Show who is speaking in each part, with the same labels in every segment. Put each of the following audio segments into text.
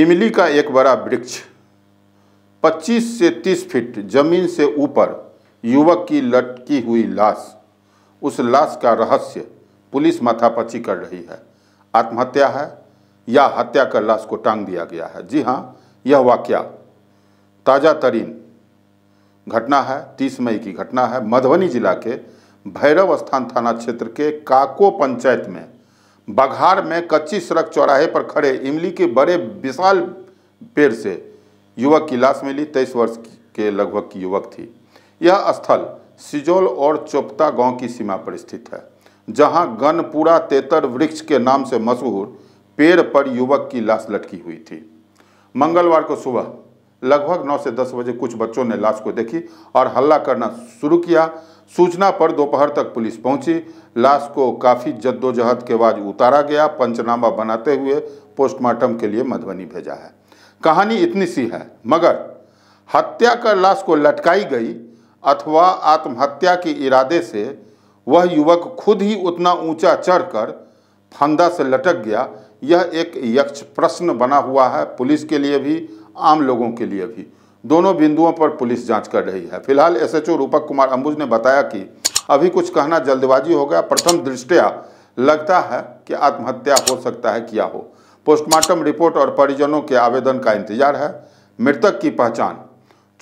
Speaker 1: इमली का एक बड़ा वृक्ष 25 से 30 फीट जमीन से ऊपर युवक की लटकी हुई लाश उस लाश का रहस्य पुलिस माथापची कर रही है आत्महत्या है या हत्या कर लाश को टांग दिया गया है जी हाँ यह वाक्य ताज़ा तरीन घटना है 30 मई की घटना है मधुबनी जिला के भैरव स्थान थाना क्षेत्र के काको पंचायत में बघार में कच्ची सड़क चौराहे पर खड़े इमली के बड़े विशाल पेड़ से युवक की लाश मिली तेईस वर्ष के लगभग की युवक थी यह स्थल सिजोल और चोपता गांव की सीमा पर स्थित है जहां गनपुरा तेतर वृक्ष के नाम से मशहूर पेड़ पर युवक की लाश लटकी हुई थी मंगलवार को सुबह लगभग 9 से 10 बजे कुछ बच्चों ने लाश को देखी और हल्ला करना शुरू किया सूचना पर दोपहर तक पुलिस पहुंची लाश को काफ़ी जद्दोजहद के बाद उतारा गया पंचनामा बनाते हुए पोस्टमार्टम के लिए मधुबनी भेजा है कहानी इतनी सी है मगर हत्या कर लाश को लटकाई गई अथवा आत्महत्या के इरादे से वह युवक खुद ही उतना ऊंचा चढ़कर फंदा से लटक गया यह एक यक्ष प्रश्न बना हुआ है पुलिस के लिए भी आम लोगों के लिए भी दोनों बिंदुओं पर पुलिस जांच कर रही है फिलहाल एसएचओ रूपक कुमार अंबुज ने बताया कि अभी कुछ कहना जल्दबाजी होगा प्रथम दृष्टया लगता है कि आत्महत्या हो सकता है किया हो पोस्टमार्टम रिपोर्ट और परिजनों के आवेदन का इंतजार है मृतक की पहचान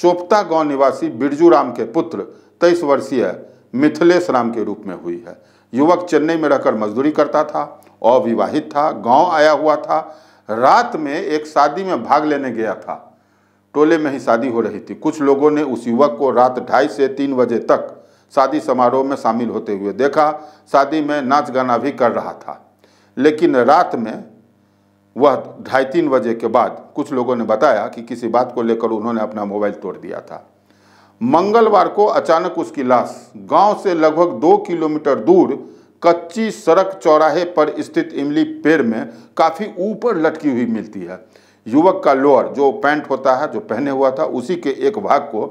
Speaker 1: चोपता गांव निवासी बिरजू राम के पुत्र तेईस वर्षीय मिथिलेश राम के रूप में हुई है युवक चेन्नई में रहकर मजदूरी करता था अविवाहित था गांव आया हुआ था रात में एक शादी में भाग लेने गया था टोले में ही शादी हो रही थी कुछ लोगों ने उस युवक को रात ढाई से तीन बजे तक शादी समारोह में शामिल होते हुए देखा शादी में नाच गाना भी कर रहा था लेकिन रात में वह ढाई तीन बजे के बाद कुछ लोगों ने बताया कि किसी बात को लेकर उन्होंने अपना मोबाइल तोड़ दिया था मंगलवार को अचानक उसकी लाश गांव से लगभग दो किलोमीटर दूर कच्ची सड़क चौराहे पर स्थित इमली पेड़ में काफ़ी ऊपर लटकी हुई मिलती है युवक का लोअर जो पैंट होता है जो पहने हुआ था उसी के एक भाग को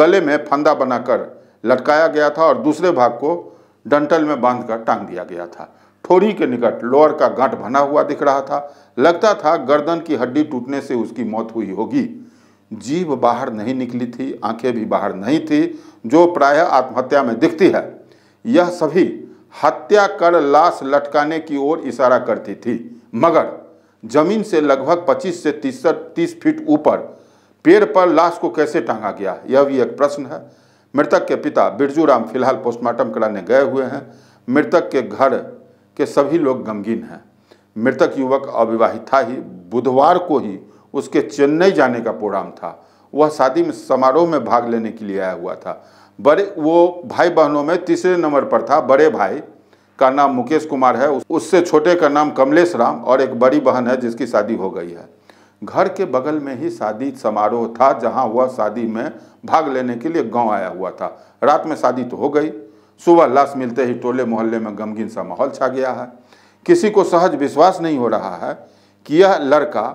Speaker 1: गले में फंदा बनाकर लटकाया गया था और दूसरे भाग को डंटल में बांधकर टांग दिया गया था ठोरी के निकट लोअर का गांठ बना हुआ दिख रहा था लगता था गर्दन की हड्डी टूटने से उसकी मौत हुई होगी जीभ बाहर नहीं निकली थी आंखें भी बाहर नहीं थी जो प्राय आत्महत्या में दिखती है यह सभी हत्या कर लाश लटकाने की ओर इशारा करती थी मगर जमीन से लगभग 25 से तीस तीस फीट ऊपर पेड़ पर लाश को कैसे टांगा गया यह भी एक प्रश्न है मृतक के पिता बिरजू राम फिलहाल पोस्टमार्टम कराने गए हुए हैं मृतक के घर के सभी लोग गमगीन हैं मृतक युवक अविवाहित था ही बुधवार को ही उसके चेन्नई जाने का प्रोग्राम था वह शादी में समारोह में भाग लेने के लिए आया हुआ था बड़े वो भाई बहनों में तीसरे नंबर पर था बड़े भाई का नाम मुकेश कुमार है उससे छोटे का नाम कमलेश राम और एक बड़ी बहन है जिसकी शादी हो गई है घर के बगल में ही शादी समारोह था जहां वह शादी में भाग लेने के लिए गांव आया हुआ था रात में शादी तो हो गई सुबह लाश मिलते ही टोले मोहल्ले में गमगीन सा माहौल छा गया है किसी को सहज विश्वास नहीं हो रहा है कि यह लड़का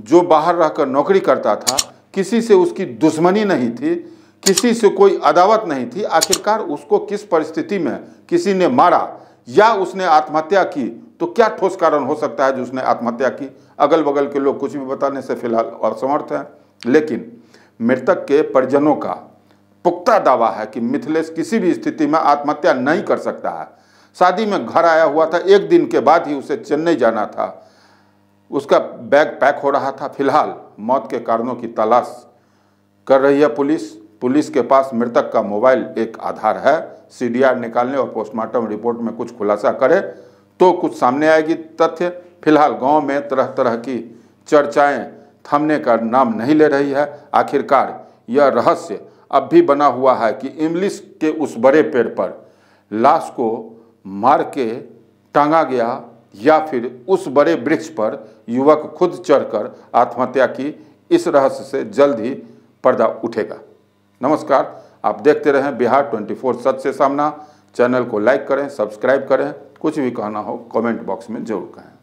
Speaker 1: जो बाहर रहकर नौकरी करता था किसी से उसकी दुश्मनी नहीं थी किसी से कोई अदावत नहीं थी आखिरकार उसको किस परिस्थिति में किसी ने मारा या उसने आत्महत्या की तो क्या ठोस कारण हो सकता है जो उसने आत्महत्या की अगल बगल के लोग कुछ भी बताने से फिलहाल असमर्थ हैं लेकिन मृतक के परिजनों का पुख्ता दावा है कि मिथिलेश किसी भी स्थिति में आत्महत्या नहीं कर सकता है शादी में घर आया हुआ था एक दिन के बाद ही उसे चेन्नई जाना था उसका बैग पैक हो रहा था फिलहाल मौत के कारणों की तलाश कर रही है पुलिस पुलिस के पास मृतक का मोबाइल एक आधार है सीडीआर निकालने और पोस्टमार्टम रिपोर्ट में कुछ खुलासा करे तो कुछ सामने आएगी तथ्य फिलहाल गांव में तरह तरह की चर्चाएं थमने का नाम नहीं ले रही है आखिरकार यह रहस्य अब भी बना हुआ है कि इमलिस के उस बड़े पेड़ पर लाश को मार के टांगा गया या फिर उस बड़े वृक्ष पर युवक खुद चढ़कर आत्महत्या की इस रहस्य से जल्द ही पर्दा उठेगा नमस्कार आप देखते रहें बिहार ट्वेंटी फोर सच से सामना चैनल को लाइक करें सब्सक्राइब करें कुछ भी कहना हो कमेंट बॉक्स में जरूर कहें